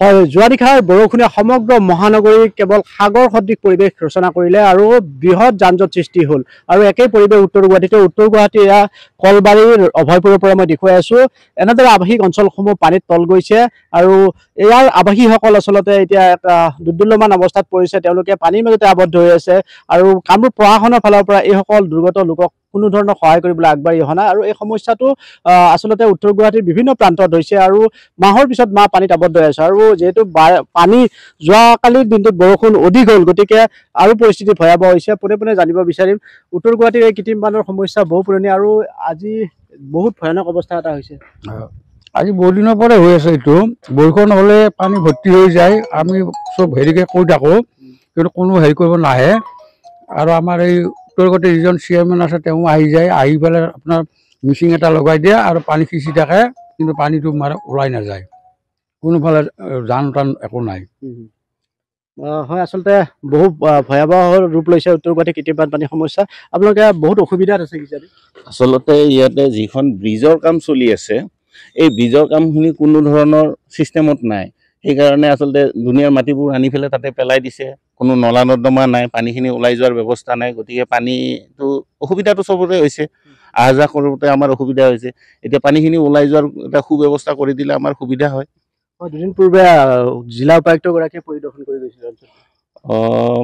হয় যোৱা নিশাৰ বৰষুণে সমগ্ৰ মহানগৰী কেৱল সাগৰ সদৃশ পৰিৱেশ ৰচনা কৰিলে আৰু বৃহৎ যান জঁট সৃষ্টি হ'ল আৰু একেই পৰিৱেশ উত্তৰ গুৱাহাটীতে উত্তৰ গুৱাহাটী এয়া কলবাৰীৰ অভয়পুৰৰ পৰা মই দেখুৱাই আছো এনেদৰে আৱাসিক অঞ্চলসমূহ পানীত তল গৈছে আৰু ইয়াৰ আৱাসীসকল আচলতে এতিয়া এটা দুৰ্দুল্যমান অৱস্থাত পৰিছে তেওঁলোকে পানীৰ মাজতে আৱদ্ধ হৈ আছে আৰু কামৰূপ প্ৰশাসনৰ ফালৰ পৰা এইসকল দুৰ্গত লোকক কোনো ধৰণৰ সহায় কৰিবলৈ আগবাঢ়ি অহা নাই আৰু এই সমস্যাটো আচলতে উত্তৰ গুৱাহাটীৰ বিভিন্ন প্ৰান্তত হৈছে আৰু মাহৰ পিছত মাহ পানীত আবদ্ধ হৈ আৰু যিহেতু পানী যোৱাকালিৰ দিনটোত বৰষুণ অধিক হ'ল গতিকে আৰু পৰিস্থিতি ভয়াৱহ হৈছে পোনে পোনে জানিব বিচাৰিম উত্তৰ গুৱাহাটীৰ এই কৃত্ৰিম বানৰ সমস্যা বহু পুৰণি আৰু আজি বহুত ভয়ানক অৱস্থা এটা হৈছে আজি বহু দিনৰ পৰাই হৈ আছে এইটো বৰষুণ হ'লে পানী ভৰ্তি হৈ যায় আমি চব হেৰিকৈ কৈ থাকো কিন্তু কোনো হেৰি কৰিব নাহে আৰু আমাৰ এই উত্তৰ গোটেই যিজন চেয়াৰমেন আছে তেওঁ আহি যায় আহি পেলাই আপোনাৰ মিচিং এটা লগাই দিয়ে আৰু পানী সিঁচি থাকে কিন্তু পানীটো মানে ওলাই নাযায় কোনোফালে যান টান একো নাই হয় আচলতে বহু ভয়াৱহ ৰূপ লৈছে উত্তৰ গুৱাহাটী কেতিয়াবা পানী সমস্যা আপোনালোকে বহুত অসুবিধাত আছে আচলতে ইয়াতে যিখন ব্ৰিজৰ কাম চলি আছে এই ব্ৰিজৰ কামখিনি কোনো ধৰণৰ চিষ্টেমত নাই সেইকাৰণে আচলতে ধুনীয়া মাটিবোৰ আনি পেলাই তাতে পেলাই দিছে কোনো নলা নৰ্দমা নাই পানীখিনি ওলাই যোৱাৰ ব্যৱস্থা নাই গতিকে পানীটো অসুবিধাটো চবৰে হৈছে আহ যাহ কৰোঁতে আমাৰ অসুবিধা হৈছে এতিয়া পানীখিনি ওলাই যোৱাৰ এটা সু ব্যৱস্থা কৰি দিলে আমাৰ সুবিধা হয় দুদিন পূৰ্বে জিলা উপায়ুক্তগৰাকীয়ে পৰিদৰ্শন কৰি গৈছিল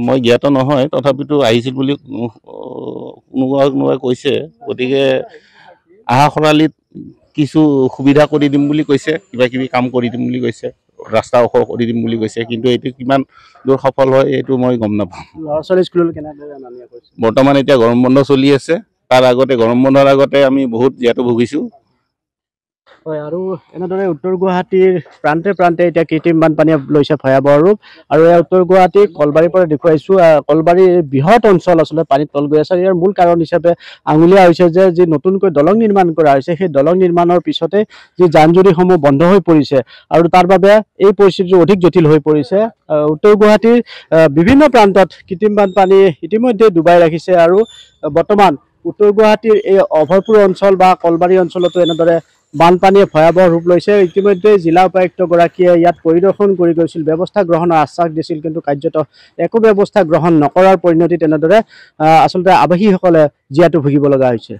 মই জ্ঞাত নহয় তথাপিতো আহিছিল বুলি কোনোবা কোনোবাই কৈছে গতিকে আহা খৰালিত কিছু সুবিধা কৰি দিম বুলি কৈছে কিবা কিবি কাম কৰি দিম বুলি কৈছে ৰাস্তা ওখ কৰি দিম বুলি কৈছে কিন্তু এইটো কিমান দূৰ সফল হয় এইটো মই গম নাপাওঁ বৰ্তমান এতিয়া গৰম বন্ধ চলি আছে তাৰ আগতে গৰম বন্ধৰ আগতে আমি বহুত জীয়াটো ভুগিছোঁ হয় আৰু এনেদৰে উত্তৰ গুৱাহাটীৰ প্ৰান্তে প্ৰান্তে এতিয়া কৃত্ৰিম বানপানীয়ে লৈছে ভয়াৱহ ৰূপ আৰু এই উত্তৰ গুৱাহাটীৰ কলবাৰীৰ পৰা দেখুৱাইছোঁ কলবাৰীৰ বৃহৎ অঞ্চল আচলতে পানীত তল গৈ আছে ইয়াৰ মূল কাৰণ হিচাপে আঙুলিয়া হৈছে যে যি নতুনকৈ দলং নিৰ্মাণ কৰা হৈছে সেই দলং নিৰ্মাণৰ পিছতে যি যান জুৰিসমূহ বন্ধ হৈ পৰিছে আৰু তাৰ বাবে এই পৰিস্থিতিটো অধিক জটিল হৈ পৰিছে উত্তৰ গুৱাহাটীৰ বিভিন্ন প্ৰান্তত কৃত্ৰিম বানপানী ইতিমধ্যে ডুবাই ৰাখিছে আৰু বৰ্তমান উত্তৰ গুৱাহাটীৰ এই অভয়পুৰ অঞ্চল বা কলবাৰী অঞ্চলতো এনেদৰে বানপানীয়ে ভয়াবহ ৰূপ লৈছে ইতিমধ্যে জিলা উপায়ুক্তগাকিয়ে ইয়াত পৰিদৰ্শন কৰি গৈছিল ব্যৱস্থা গ্ৰহণৰ আশ্বাস দিছিল কিন্তু কাৰ্যত একো ব্যৱস্থা ব্যবস্থা গ্ৰহণ নকৰাৰ পৰিণতি আচলতে আৱাসীসকলে আবাসীসকলে ভুগিব লগা হৈছে